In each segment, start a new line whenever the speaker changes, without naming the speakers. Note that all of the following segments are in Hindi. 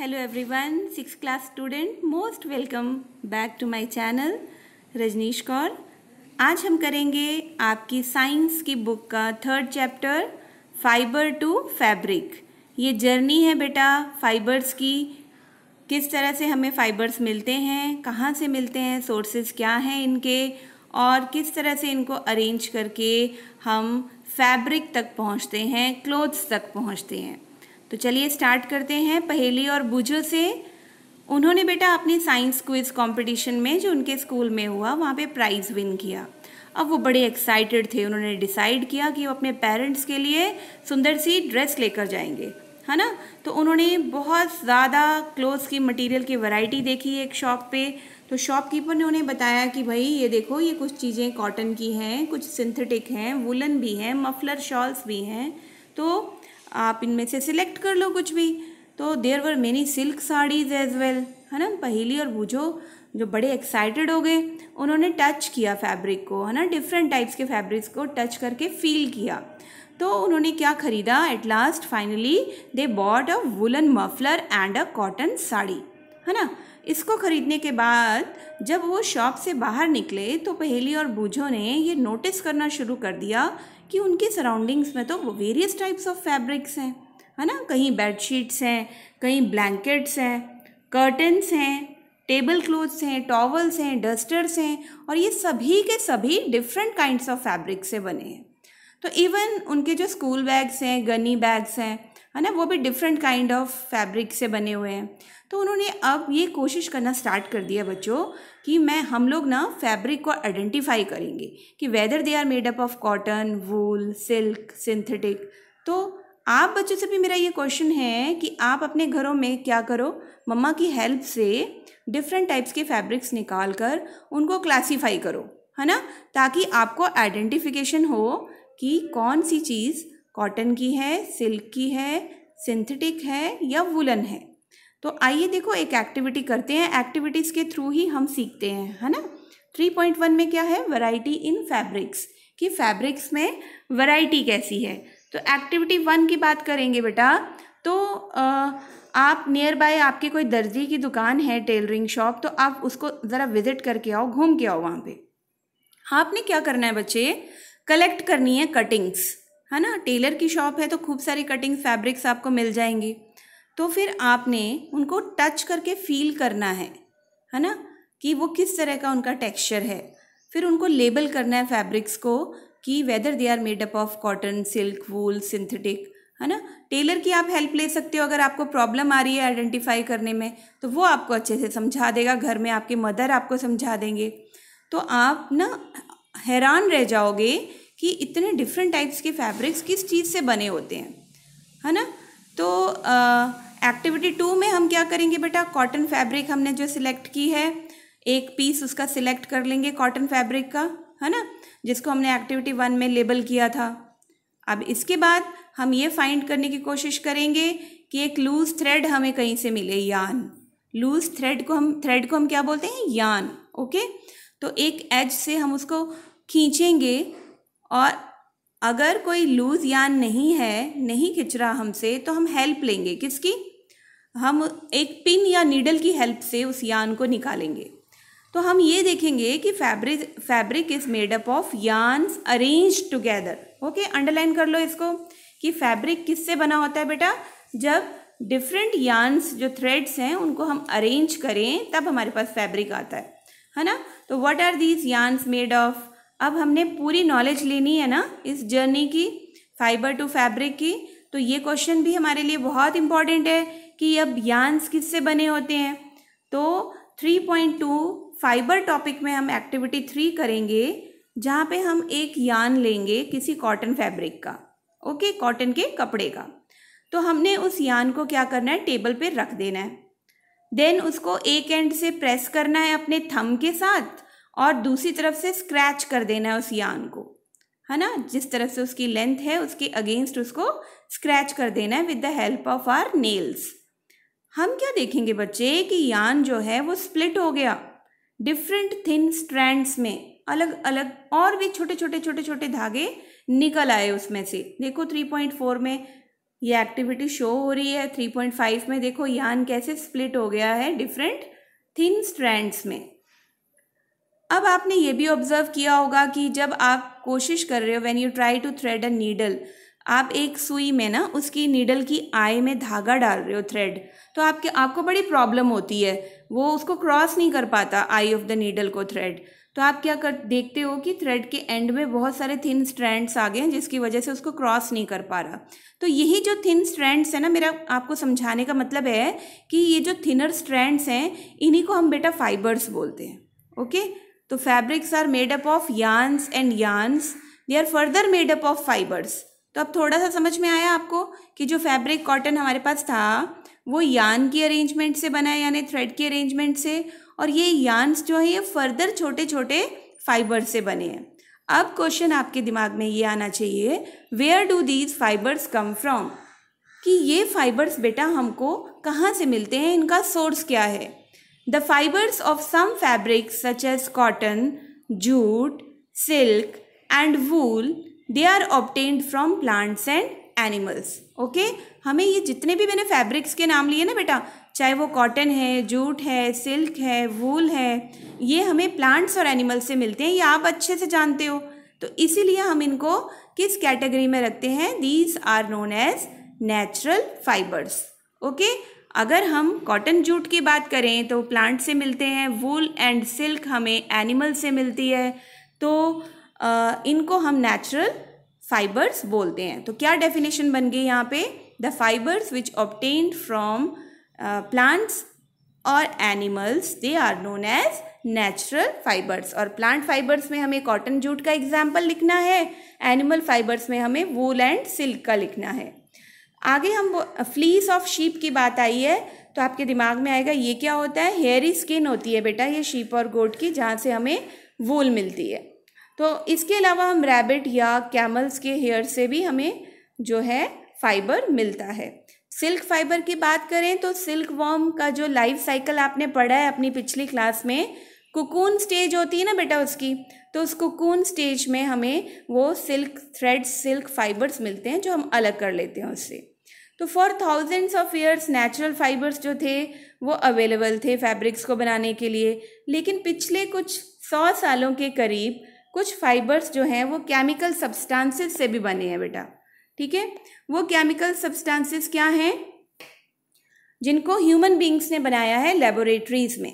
Hello everyone six class student most welcome back to my channel Rajnish Kaur आज हम करेंगे आपकी साइंस की बुक का third chapter fibre to fabric ये जर्नी है बेटा फाइबर्स की किस तरह से हमें फाइबर्स मिलते हैं कहाँ से मिलते हैं सोर्सेज क्या हैं इनके और किस तरह से इनको अरेंज करके हम फैब्रिक तक पहुँचते हैं क्लोथ्स तक पहुँचते हैं तो चलिए स्टार्ट करते हैं पहेली और बुझो से उन्होंने बेटा अपनी साइंस क्विज कंपटीशन में जो उनके स्कूल में हुआ वहाँ पे प्राइज़ विन किया अब वो बड़े एक्साइटेड थे उन्होंने डिसाइड किया कि वो अपने पेरेंट्स के लिए सुंदर सी ड्रेस लेकर जाएंगे है ना तो उन्होंने बहुत ज़्यादा क्लोथ्स की मटेरियल की वैरायटी देखी एक शॉप पे तो शॉपकीपर ने उन्हें बताया कि भाई ये देखो ये कुछ चीज़ें कॉटन की हैं कुछ सिंथेटिक हैं वुलन भी हैं मफलर शॉल्स भी हैं तो आप इनमें से सिलेक्ट कर लो कुछ भी तो there were many silk saris as well है ना पहेली और बुझो जो बड़े एक्साइटेड हो गए उन्होंने टच किया फैब्रिक को है ना डिफरेंट टाइप्स के फैब्रिक्स को टच करके फील किया तो उन्होंने क्या खरीदा at last finally they bought a woollen muffler and a cotton sari है ना इसको खरीदने के बाद जब वो शॉप से बाहर निकले तो पहेली और बूझो ने ये नोटिस करना शुरू कर दिया कि उनकी सराउंडिंग्स में तो वेरियस टाइप्स ऑफ फैब्रिक्स हैं है ना कहीं बेडशीट्स हैं कहीं ब्लैंकेट्स हैं कर्टन्स हैं टेबल क्लोथ्स हैं टॉवल्स हैं डस्टर्स हैं और ये सभी के सभी डिफरेंट काइंड्स ऑफ फैब्रिक से बने हैं तो इवन उनके जो स्कूल बैग्स हैं गनी बैग्स हैं है ना वो भी डिफरेंट काइंड ऑफ फैब्रिक से बने हुए हैं तो उन्होंने अब ये कोशिश करना स्टार्ट कर दिया बच्चों कि मैं हम लोग ना फैब्रिक को आइडेंटिफाई करेंगे कि whether they are made up of cotton wool silk synthetic तो आप बच्चों से भी मेरा ये क्वेश्चन है कि आप अपने घरों में क्या करो मम्मा की हेल्प से डिफरेंट टाइप्स के फैब्रिक्स निकाल कर उनको क्लासीफाई करो है ना ताकि आपको आइडेंटिफिकेशन हो कि कौन सी चीज़ कॉटन की है सिल्क की है सिंथेटिक है या वुलन है तो आइए देखो एक एक्टिविटी करते हैं एक्टिविटीज़ के थ्रू ही हम सीखते हैं है ना थ्री पॉइंट वन में क्या है वैरायटी इन फैब्रिक्स कि फैब्रिक्स में वैरायटी कैसी है तो एक्टिविटी वन की बात करेंगे बेटा तो आप नियर बाय आपके कोई दर्जी की दुकान है टेलरिंग शॉप तो आप उसको ज़रा विज़िट करके आओ घूम के आओ वहाँ पे आपने क्या करना है बच्चे कलेक्ट करनी है कटिंग्स है ना टेलर की शॉप है तो खूब सारी कटिंग फैब्रिक्स आपको मिल जाएंगी तो फिर आपने उनको टच करके फील करना है है ना कि वो किस तरह का उनका टेक्सचर है फिर उनको लेबल करना है फैब्रिक्स को कि whether they are made up of cotton silk wool synthetic है ना टेलर की आप हेल्प ले सकते हो अगर आपको प्रॉब्लम आ रही है आइडेंटिफाई करने में तो वो आपको अच्छे से समझा देगा घर में आपके मदर आपको समझा देंगे तो आप ना हैरान रह जाओगे कि इतने डिफरेंट टाइप्स के फैब्रिक्स किस चीज़ से बने होते हैं है ना तो एक्टिविटी टू में हम क्या करेंगे बेटा कॉटन फैब्रिक हमने जो सिलेक्ट की है एक पीस उसका सिलेक्ट कर लेंगे कॉटन फैब्रिक का है ना जिसको हमने एक्टिविटी वन में लेबल किया था अब इसके बाद हम ये फाइंड करने की कोशिश करेंगे कि एक लूज थ्रेड हमें कहीं से मिले यान लूज थ्रेड को हम थ्रेड को हम क्या बोलते हैं यान ओके तो एक एज से हम उसको खींचेंगे और अगर कोई लूज यान नहीं है नहीं खिंच रहा हमसे तो हम हेल्प लेंगे किसकी हम एक पिन या नीडल की हेल्प से उस यान को निकालेंगे तो हम ये देखेंगे कि fabric fabric is made up of yarns arrange together okay underline कर लो इसको कि फैब्रिक किससे बना होता है बेटा जब डिफरेंट यान्स जो थ्रेड्स हैं उनको हम अरेंज करें तब हमारे पास फैब्रिक आता है है ना तो what are these yarns made of अब हमने पूरी नॉलेज लेनी है ना इस जर्नी की फाइबर टू फैब्रिक की तो ये क्वेश्चन भी हमारे लिए बहुत इम्पॉर्टेंट है कि अब यान्स किससे बने होते हैं तो 3.2 फाइबर टॉपिक में हम एक्टिविटी थ्री करेंगे जहाँ पे हम एक यान लेंगे किसी कॉटन फैब्रिक का ओके कॉटन के कपड़े का तो हमने उस यान को क्या करना है टेबल पे रख देना है देन उसको एक एंड से प्रेस करना है अपने थम के साथ और दूसरी तरफ से स्क्रैच कर देना है उस यान को है ना जिस तरफ से उसकी लेंथ है उसके अगेंस्ट उसको स्क्रैच कर देना है with the help of our nails हम क्या देखेंगे बच्चे कि यान जो है वो स्प्लिट हो गया डिफरेंट थिन स्ट्रैंड्स में अलग अलग और भी छोटे छोटे छोटे छोटे धागे निकल आए उसमें से देखो 3.4 में ये एक्टिविटी शो हो रही है 3.5 में देखो यान कैसे स्प्लिट हो गया है डिफरेंट थिन स्ट्रैंड्स में अब आपने ये भी ऑब्जर्व किया होगा कि जब आप कोशिश कर रहे हो when you try to thread a needle आप एक सुई में ना उसकी नीडल की आई में धागा डाल रहे हो थ्रेड तो आपके आपको बड़ी प्रॉब्लम होती है वो उसको क्रॉस नहीं कर पाता आई ऑफ द नीडल को थ्रेड तो आप क्या कर देखते हो कि थ्रेड के एंड में बहुत सारे थिन स्ट्रैंड्स आ गए हैं जिसकी वजह से उसको क्रॉस नहीं कर पा रहा तो यही जो थिन स्ट्रैंड्स है ना मेरा आपको समझाने का मतलब है कि ये जो थिनर स्ट्रैंड्स हैं इन्हीं को हम बेटा फाइबर्स बोलते हैं ओके तो fabrics are made up of yarns and yarns they are further made up of fibres तो अब थोड़ा सा समझ में आया आपको कि जो फैब्रिक कॉटन हमारे पास था वो यान की अरेंजमेंट से बना है यानी थ्रेड की अरेंजमेंट से और ये यान्स जो है ये फर्दर छोटे छोटे फाइबर से बने हैं अब क्वेश्चन आपके दिमाग में ये आना चाहिए where do these fibres come from कि ये फाइबर्स बेटा हमको कहाँ से मिलते हैं इनका सोर्स क्या है The fibers of some fabrics such as cotton, jute, silk and wool, they are obtained from plants and animals okay okay? हमें ये जितने भी मैंने फैब्रिक्स के नाम लिए ना बेटा चाहे वो कॉटन है जूट है सिल्क है वूल है ये हमें प्लांट्स और एनिमल्स से मिलते हैं ये आप अच्छे से जानते हो तो इसीलिए हम इनको किस कैटेगरी में रखते हैं these are known as natural fibres okay अगर हम कॉटन जूट की बात करें तो प्लांट से मिलते हैं वूल एंड सिल्क हमें एनिमल से मिलती है तो आ, इनको हम नेचुरल फाइबर्स बोलते हैं तो क्या डेफिनेशन बन गई यहाँ पे the fibres which obtained from plants और animals they are known as natural fibres और प्लांट फाइबर्स में हमें कॉटन जूट का एग्जाम्पल लिखना है एनिमल फाइबर्स में हमें वूल एंड सिल्क का लिखना है आगे हम फ्लीस ऑफ शीप की बात आई है तो आपके दिमाग में आएगा ये क्या होता है हेयरी स्किन होती है बेटा ये शीप और गोट की जहाँ से हमें वूल मिलती है तो इसके अलावा हम रैबिट या कैमल्स के हेयर से भी हमें जो है फाइबर मिलता है सिल्क फाइबर की बात करें तो सिल्क वॉर्म का जो लाइफ साइकिल आपने पढ़ा है अपनी पिछली क्लास में कुकून स्टेज होती है ना बेटा उसकी तो उसको कौन स्टेज में हमें वो सिल्क थ्रेड्स सिल्क फाइबर्स मिलते हैं जो हम अलग कर लेते हैं उससे तो for thousands of years natural fibres जो थे वो अवेलेबल थे फैब्रिक्स को बनाने के लिए लेकिन पिछले कुछ सौ सालों के करीब कुछ फाइबर्स जो हैं वो केमिकल सब्सटेंसेस से भी बने हैं बेटा ठीक है वो केमिकल सब्सटेंसेस क्या हैं जिनको ह्यूमन बींग्स ने बनाया है लेबोरेटरीज में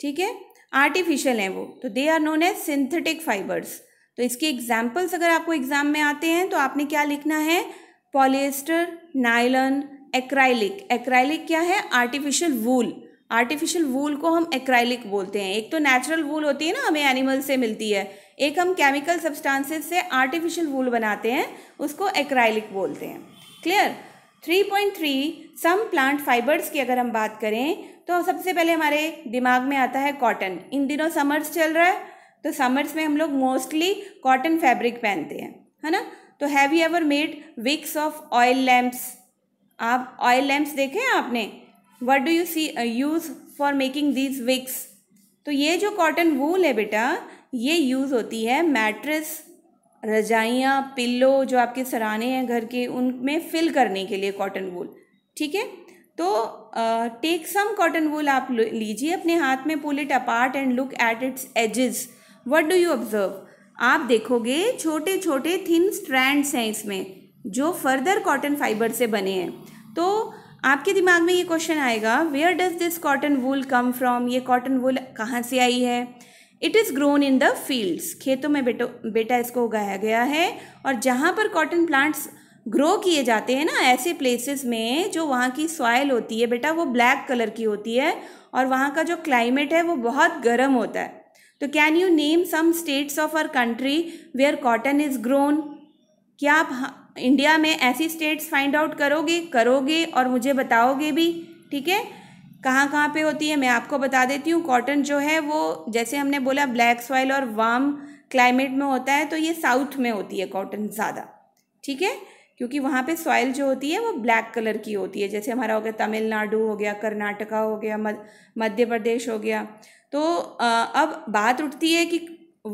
ठीक है आर्टिफिशियल हैं वो तो they are known as synthetic fibres तो इसके एग्जाम्पल्स अगर आपको एग्जाम में आते हैं तो आपने क्या लिखना है पॉलिएस्टर नाइलन एक्राइलिक एक्राइलिक क्या है आर्टिफिशियल वूल आर्टिफिशियल वूल को हम एक्राइलिक बोलते हैं एक तो नेचुरल वूल होती है ना हमें एनिमल से मिलती है एक हम केमिकल सब्सटेंसेस से आर्टिफिशियल वूल बनाते हैं उसको एक्राइलिक बोलते हैं क्लियर 3.3 सम प्लांट फाइबर्स की अगर हम बात करें तो सबसे पहले हमारे दिमाग में आता है कॉटन इन दिनों समर्स चल रहा है तो समर्स में हम लोग मोस्टली कॉटन फैब्रिक पहनते हैं है ना तो have you ever made wicks of oil lamps आप ऑयल लैम्प्स देखे हैं आपने what do you see use for making these wicks तो ये जो कॉटन वूल है बेटा ये यूज़ होती है मैट्रेस रजाइयाँ पिल्लो जो आपके सराने हैं घर के उनमें फिल करने के लिए कॉटन वूल ठीक है तो टेक सम कॉटन वूल आप लीजिए अपने हाथ में pull it apart and look at its edges what do you observe आप देखोगे छोटे छोटे थिन स्ट्रैंड्स हैं इसमें जो फर्दर कॉटन फाइबर से बने हैं तो आपके दिमाग में ये क्वेश्चन आएगा where does this cotton wool come from ये कॉटन वूल कहाँ से आई है it is grown in the fields खेतों में बेटो बेटा इसको उगाया गया है और जहाँ पर कॉटन प्लांट्स ग्रो किए जाते हैं ना ऐसे प्लेसेस में जो वहाँ की सॉयल होती है बेटा वो ब्लैक कलर की होती है और वहाँ का जो क्लाइमेट है वो बहुत गर्म होता है तो can you name some states of our country where cotton is grown क्या आप इंडिया में ऐसी स्टेट्स फाइंड आउट करोगे करोगे और मुझे बताओगे भी ठीक है कहाँ कहाँ पे होती है मैं आपको बता देती हूँ कॉटन जो है वो जैसे हमने बोला ब्लैक सॉइल और वार्म क्लाइमेट में होता है तो ये साउथ में होती है कॉटन ज़्यादा ठीक है क्योंकि वहाँ पे सॉइल जो होती है वो ब्लैक कलर की होती है जैसे हमारा हो गया तमिलनाडु हो गया कर्नाटका हो गया मध्य प्रदेश हो गया तो अब बात उठती है कि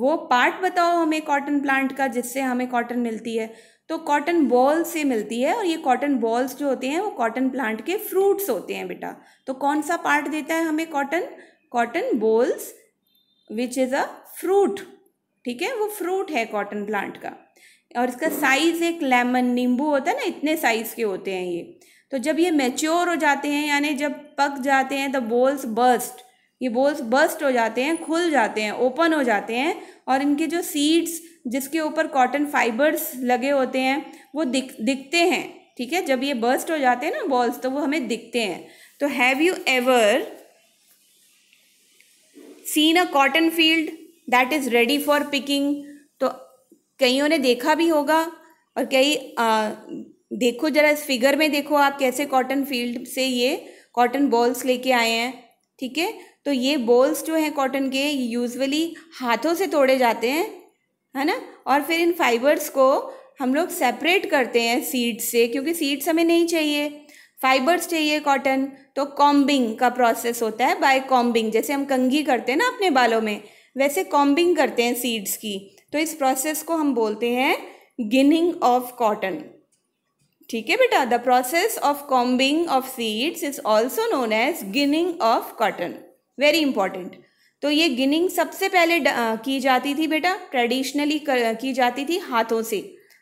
वो पार्ट बताओ हमें कॉटन प्लांट का जिससे हमें कॉटन मिलती है तो कॉटन बॉल से मिलती है और ये कॉटन बॉल्स जो होते हैं वो कॉटन प्लांट के फ्रूट्स होते हैं बेटा तो कौन सा पार्ट देता है हमें cotton cotton balls which is a fruit ठीक है वो फ्रूट है कॉटन प्लांट का और इसका साइज़ एक लेमन नींबू होता है ना इतने साइज़ के होते हैं ये तो जब ये मैच्योर हो जाते हैं यानी जब पक जाते हैं तो बोल्स बर्स्ट ये बोल्स बर्स्ट हो जाते हैं खुल जाते हैं ओपन हो जाते हैं और इनके जो सीड्स जिसके ऊपर कॉटन फाइबर्स लगे होते हैं वो दिख दिखते हैं ठीक है जब ये बर्स्ट हो जाते हैं ना बॉल्स तो वो हमें दिखते हैं तो have you ever seen a cotton field that is ready for picking कईयों ने देखा भी होगा और कई देखो जरा इस फिगर में देखो आप कैसे कॉटन फील्ड से ये कॉटन बॉल्स लेके आए हैं ठीक है तो ये बॉल्स जो हैं कॉटन के यूजुअली हाथों से तोड़े जाते हैं है ना और फिर इन फाइबर्स को हम लोग सेपरेट करते हैं सीड्स से क्योंकि सीड्स हमें नहीं चाहिए फाइबर्स चाहिए कॉटन तो कॉम्बिंग का प्रोसेस होता है बाय कॉम्बिंग जैसे हम कंघी करते हैं ना अपने बालों में वैसे कॉम्बिंग करते हैं सीड्स की तो इस प्रोसेस को हम बोलते हैं गिनिंग ऑफ कॉटन ठीक है बेटा the process of combing of seeds is also known as ginning of cotton very important तो ये गिनिंग सबसे पहले की जाती थी बेटा ट्रेडिशनली की जाती थी हाथों से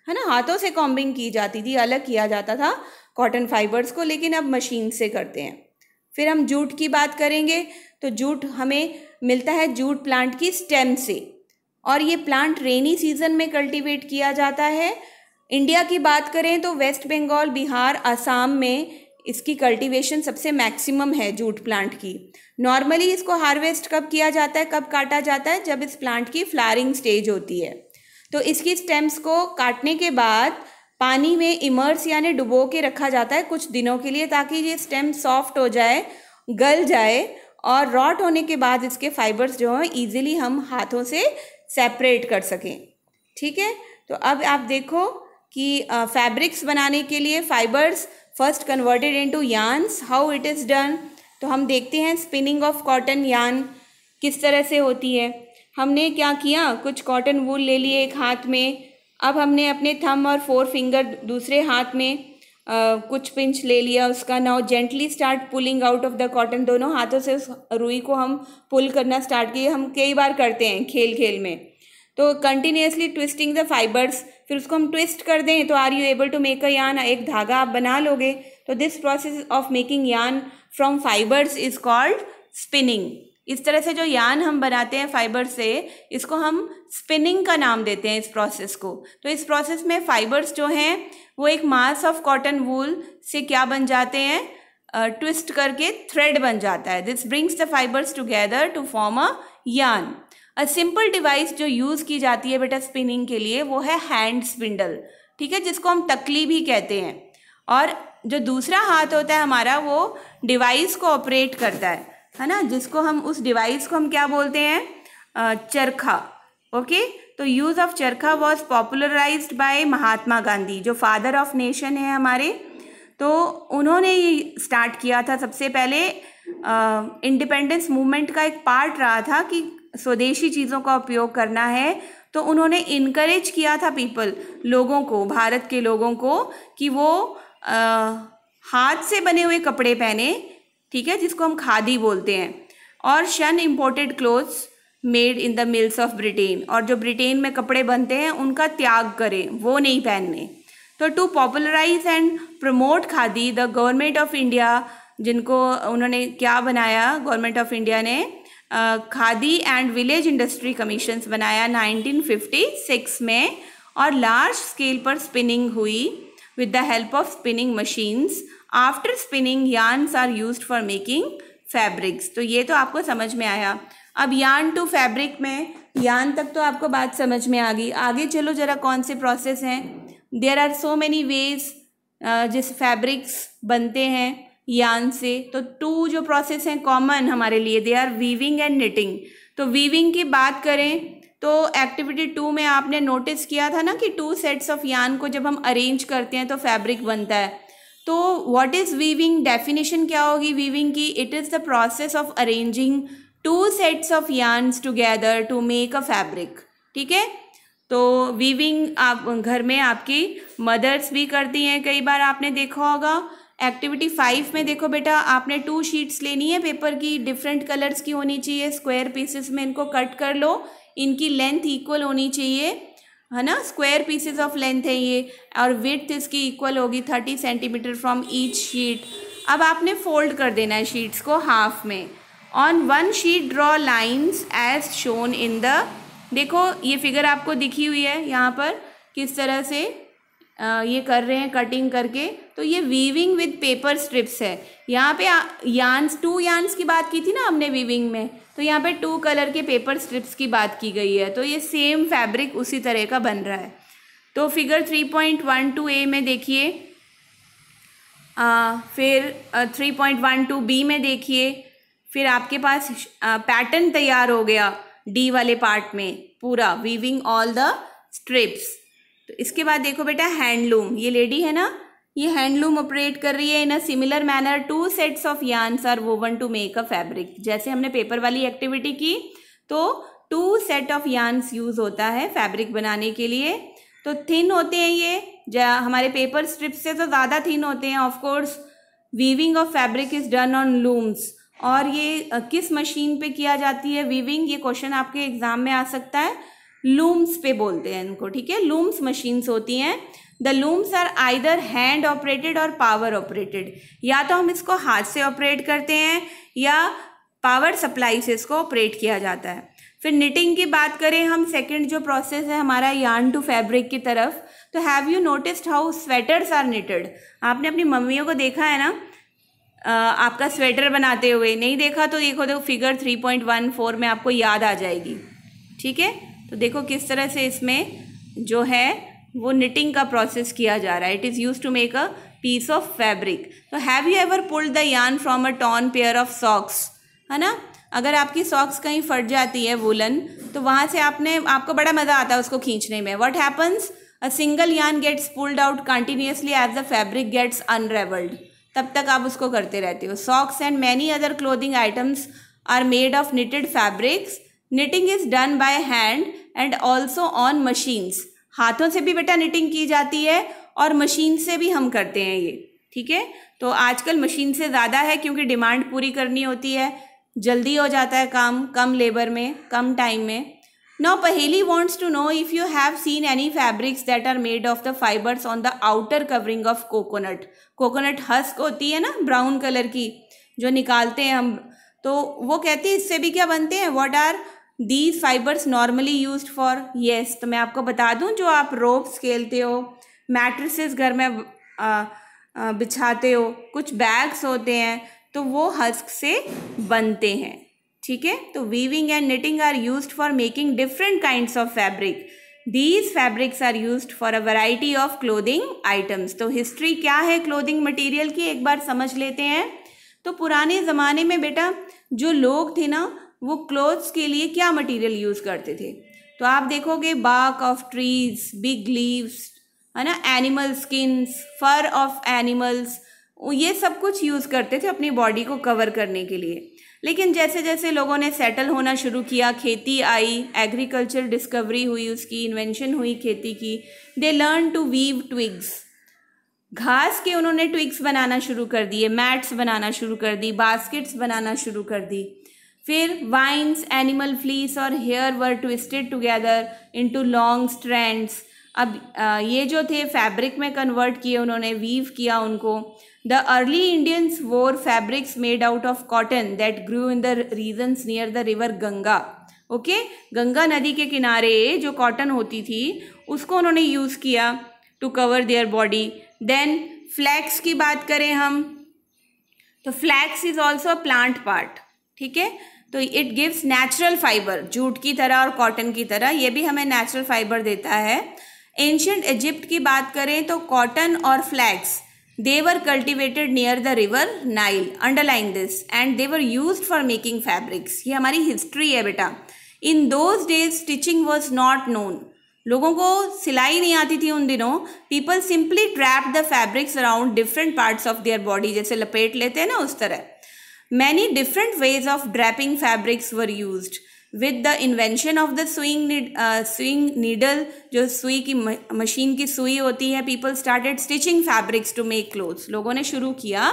है ना हाथों से कॉम्बिंग की जाती थी अलग किया जाता था कॉटन फाइबर्स को लेकिन अब मशीन से करते हैं फिर हम जूट की बात करेंगे तो जूट हमें मिलता है जूट प्लांट की स्टेम से और ये प्लांट रेनी सीजन में कल्टीवेट किया जाता है इंडिया की बात करें तो वेस्ट बंगाल बिहार असम में इसकी कल्टीवेशन सबसे मैक्सिमम है जूट प्लांट की नॉर्मली इसको हार्वेस्ट कब किया जाता है कब काटा जाता है जब इस प्लांट की फ्लारिंग स्टेज होती है तो इसकी स्टेम्स को काटने के बाद पानी में इमर्स यानी डुबो के रखा जाता है कुछ दिनों के लिए ताकि ये स्टेम सॉफ्ट हो जाए गल जाए और रॉट होने के बाद इसके फाइबर्स जो हैं ईजिली हम हाथों से सेपरेट कर सकें ठीक है तो अब आप देखो कि फैब्रिक्स uh, बनाने के लिए fibres first converted into yarns how it is done तो हम देखते हैं स्पिनिंग ऑफ कॉटन यान किस तरह से होती है हमने क्या किया कुछ कॉटन वूल ले लिए एक हाथ में अब हमने अपने थम और फोर फिंगर दूसरे हाथ में कुछ पिंच ले लिया उसका now gently start pulling out of the cotton दोनों हाथों से उस रुई को हम पुल करना स्टार्ट किए हम कई बार करते हैं खेल खेल में तो कंटिन्यूसली ट्विस्टिंग द फाइबर्स फिर उसको हम ट्विस्ट कर दें तो are you able to make a yarn एक धागा आप बना लोगे तो this process of making yarn from fibres is called spinning इस तरह से जो यान हम बनाते हैं फाइबर से इसको हम स्पिनिंग का नाम देते हैं इस प्रोसेस को तो इस प्रोसेस में फाइबर्स जो हैं वो एक मास ऑफ कॉटन वूल से क्या बन जाते हैं ट्विस्ट करके थ्रेड बन जाता है this brings the fibres together to form a yarn a simple device जो यूज़ की जाती है बेटा स्पिनिंग के लिए वो है हैंड स्पिंडल ठीक है जिसको हम तकली भी कहते हैं और जो दूसरा हाथ होता है हमारा वो डिवाइस को ऑपरेट करता है है ना जिसको हम उस डिवाइस को हम क्या बोलते हैं चरखा ओके तो use of charkha was popularise by Mahatma Gandhi जो फादर ऑफ नेशन है हमारे तो उन्होंने ये स्टार्ट किया था सबसे पहले इंडिपेंडेंस मूवमेंट का एक पार्ट रहा था कि स्वदेशी चीज़ों का उपयोग करना है तो उन्होंने इनक्रेज किया था पीपल लोगों को भारत के लोगों को कि वो आ, हाथ से बने हुए कपड़े पहने ठीक है जिसको हम खादी बोलते हैं और शन imported clothes made in the mills of Britain और जो ब्रिटेन में कपड़े बनते हैं उनका त्याग करें वो नहीं पहनने तो to popularise and promote khadi the government of India जिनको उन्होंने क्या बनाया गवर्नमेंट ऑफ इंडिया ने Khadi and village industry commission बनाया 1956 में और लार्ज स्केल पर स्पिनिंग हुई with the help of spinning machines after spinning yarns are use for making fabrics तो ये तो आपको समझ में आया अब यान टू फैब्रिक में यान तक तो आपको बात समझ में आ गई आगे चलो ज़रा कौन से प्रोसेस हैं there are so many ways जिस फैब्रिक्स बनते हैं यान से तो टू जो प्रोसेस हैं कॉमन हमारे लिए they are weaving and knitting तो वीविंग की बात करें तो एक्टिविटी टू में आपने नोटिस किया था ना कि टू सेट्स ऑफ यान को जब हम अरेंज करते हैं तो फैब्रिक बनता है तो व्हाट इज़ वीविंग डेफिनेशन क्या होगी वीविंग की it is the process of arranging two sets of yarns together to make a fabric ठीक है तो वीविंग आप घर में आपकी मदर्स भी करती हैं कई बार आपने देखा होगा एक्टिविटी फाइव में देखो बेटा आपने टू शीट्स लेनी है पेपर की डिफरेंट कलर्स की होनी चाहिए स्क्वायर पीसेस में इनको कट कर लो इनकी लेंथ इक्वल होनी चाहिए है ना स्क्वायर पीसेस ऑफ लेंथ है ये और विथ इसकी इक्वल होगी thirty centimetre from each sheet अब आपने फोल्ड कर देना है शीट्स को हाफ में on one sheet draw lines as shown in the देखो ये फिगर आपको दिखी हुई है यहाँ पर किस तरह से ये कर रहे हैं कटिंग करके तो ये वीविंग विद पेपर स्ट्रिप्स है यहाँ पे यान्स टू यान्स की बात की थी ना हमने वीविंग में तो यहाँ पे टू कलर के पेपर स्ट्रिप्स की बात की गई है तो ये सेम फैब्रिक उसी तरह का बन रहा है तो figure three point one two A में देखिए फिर three point one two B में देखिए फिर आपके पास पैटर्न तैयार हो गया डी वाले पार्ट में पूरा वीविंग ऑल द स्ट्रिप्स तो इसके बाद देखो बेटा हैंडलूम ये लेडी है ना ये हैंडलूम ऑपरेट कर रही है in a similar manner two sets of yarns are woven to make a fabric जैसे हमने पेपर वाली एक्टिविटी की तो two set of yarns use होता है फैब्रिक बनाने के लिए तो थिन होते हैं ये हमारे पेपर स्ट्रिप्स से तो ज़्यादा थिन होते हैं of course weaving of fabric is done on looms और ये किस मशीन पे किया जाती है वीविंग ये क्वेश्चन आपके एग्जाम में आ सकता है लूम्स पे बोलते हैं इनको ठीक है लूम्स मशीन्स होती हैं the looms are either hand operated और पावर ऑपरेटेड या तो हम इसको हाथ से ऑपरेट करते हैं या पावर सप्लाई से इसको ऑपरेट किया जाता है फिर निटिंग की बात करें हम सेकंड जो प्रोसेस है हमारा यान टू फैब्रिक की तरफ तो have you noticed how sweaters are knitted आपने अपनी मम्मियों को देखा है ना आपका स्वेटर बनाते हुए नहीं देखा तो देखो देखो figure three point one four में आपको याद आ जाएगी ठीक है तो देखो किस तरह से इसमें जो है वो निटिंग का प्रोसेस किया जा रहा है it is use to make a piece of fabric तो have you ever pulled the yarn from a torn pair of socks है ना अगर आपकी सॉक्स कहीं फट जाती है वुलन तो वहाँ से आपने आपको बड़ा मज़ा आता है उसको खींचने में what happens a single yarn gets pulled out continuously as the fabric gets unravelled तब तक आप उसको करते रहते हो socks and many other clothing items are made of knitted fabrics knitting is done by hand and also on machines हाथों से भी बेटा निटिंग की जाती है और मशीन से भी हम करते हैं ये ठीक है तो आजकल मशीन से ज़्यादा है क्योंकि डिमांड पूरी करनी होती है जल्दी हो जाता है काम कम लेबर में कम टाइम में Now Paheli wants to know if you have seen any fabrics that are made of the fibers on the outer covering of coconut. Coconut husk होती है ना brown color की जो निकालते हैं हम तो वो कहती है इससे भी क्या बनते हैं what are these fibers normally used for? Yes तो मैं आपको बता दूं जो आप ropes खेलते हो mattresses घर में आ, आ, बिछाते हो कुछ बैग्स होते हैं तो वो हस्क से बनते हैं ठीक है तो weaving and knitting are use for making different kind of fabric these fabrics are use for a variety of clothing items तो हिस्ट्री क्या है क्लोदिंग मटीरियल की एक बार समझ लेते हैं तो पुराने ज़माने में बेटा जो लोग थे ना वो क्लोथ्स के लिए क्या मटीरियल यूज़ करते थे तो आप देखोगे बाक ऑफ ट्रीज बिग लीव्स है ना animal skins fur of animals ये सब कुछ यूज़ करते थे अपनी बॉडी को कवर करने के लिए लेकिन जैसे जैसे लोगों ने सेटल होना शुरू किया खेती आई एग्रीकल्चर डिस्कवरी हुई उसकी इन्वेंशन हुई खेती की they learn to weave twigs घास के उन्होंने ट्विग्स बनाना शुरू कर दिए मैट्स बनाना शुरू कर दी बास्केट्स बनाना शुरू कर दी फिर वाइन्स एनिमल फ्लीस और hair were twisted together into long strands अब ये जो थे फैब्रिक में कन्वर्ट किए उन्होंने वीव किया उनको The early Indians wore fabrics made out of cotton that grew in the regions near the river Ganga. okay? Ganga नदी के किनारे जो cotton होती थी उसको उन्होंने use किया to cover their body. Then flax की बात करें हम तो flax is also a plant part. ठीक है तो it gives natural fibre jute की तरह और कॉटन की तरह ये भी हमें नेचुरल फाइबर देता है एंशंट इजिप्ट की बात करें तो कॉटन और flax they were cultivated near the river nile underline this and they were used for making fabrics ye hamari history hai beta in those days stitching was not known लोगों को सिलाई नहीं आती थी उन दिनों people simply drape the fabrics around different parts of their body जैसे लपेट लेते हैं ना उस तरह many different ways of draping fabrics were used with the invention of the sewing sewing needle जो सुई की मशीन की सुई होती है people started stitching fabrics to make clothes लोगों ने शुरू किया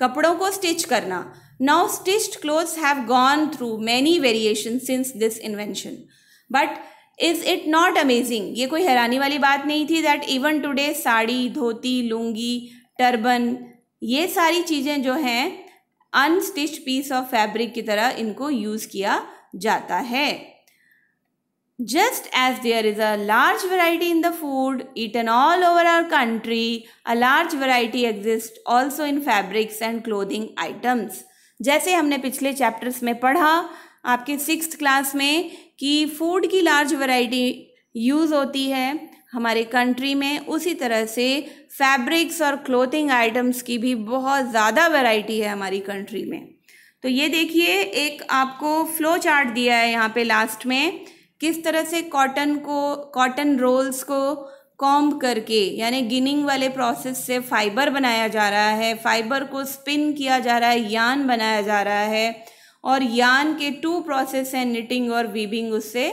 कपड़ों को स्टिच करना now stitched clothes have gone through many variation since this invention but is it not amazing ये कोई हैरानी वाली बात नहीं थी that even today sari dhoti lungi turban ये सारी चीज़ें जो हैं अनस्टिच्ड पीस ऑफ फैब्रिक की तरह इनको यूज़ किया जाता है just as there is a large variety in the food eaten all over our country a large variety exist also in fabrics and clothing items जैसे हमने पिछले चैप्टर्स में पढ़ा आपके सिक्स क्लास में कि फूड की लार्ज वराइटी यूज़ होती है हमारे कंट्री में उसी तरह से फैब्रिक्स और क्लोथिंग आइटम्स की भी बहुत ज़्यादा वैरायटी है हमारी कंट्री में तो ये देखिए एक आपको फ्लो चार्ट दिया है यहाँ पे लास्ट में किस तरह से कॉटन को कॉटन रोल्स को कॉम्ब करके यानी गिनिंग वाले प्रोसेस से फाइबर बनाया जा रहा है फाइबर को स्पिन किया जा रहा है यान बनाया जा रहा है और यान के टू प्रोसेस हैं निटिंग और वीबिंग उससे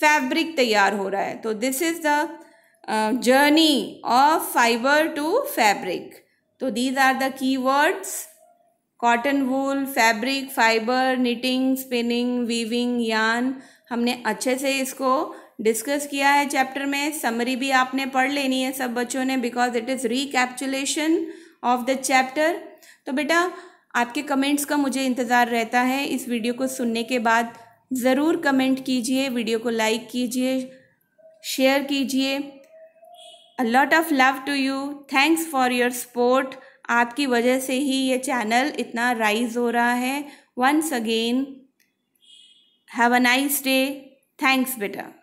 फैब्रिक तैयार हो रहा है तो this is the journey of fibre to fabric तो these are the key words cotton wool fabric fibre knitting spinning weaving yarn हमने अच्छे से इसको डिस्कस किया है चैप्टर में समरी भी आपने पढ़ लेनी है सब बच्चों ने because it is recapitulation of the chapter तो बेटा आपके कमेंट्स का मुझे इंतज़ार रहता है इस वीडियो को सुनने के बाद ज़रूर कमेंट कीजिए वीडियो को लाइक कीजिए शेयर कीजिए a lot of love to you thanks for your support आपकी वजह से ही ये चैनल इतना राइज हो रहा है once again have a nice day thanks बेटा